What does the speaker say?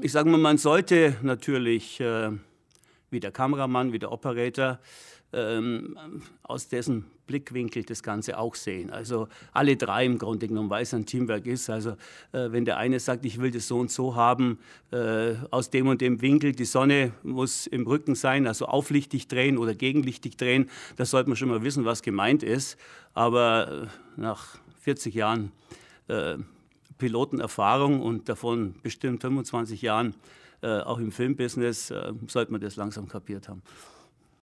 Ich sage mal, man sollte natürlich äh, wie der Kameramann, wie der Operator ähm, aus dessen Blickwinkel das Ganze auch sehen. Also alle drei im Grunde genommen, weil es ein Teamwork ist. Also äh, wenn der eine sagt, ich will das so und so haben, äh, aus dem und dem Winkel, die Sonne muss im Rücken sein, also auflichtig drehen oder gegenlichtig drehen, das sollte man schon mal wissen, was gemeint ist. Aber äh, nach 40 Jahren äh, Pilotenerfahrung und davon bestimmt 25 Jahren äh, auch im Filmbusiness, äh, sollte man das langsam kapiert haben.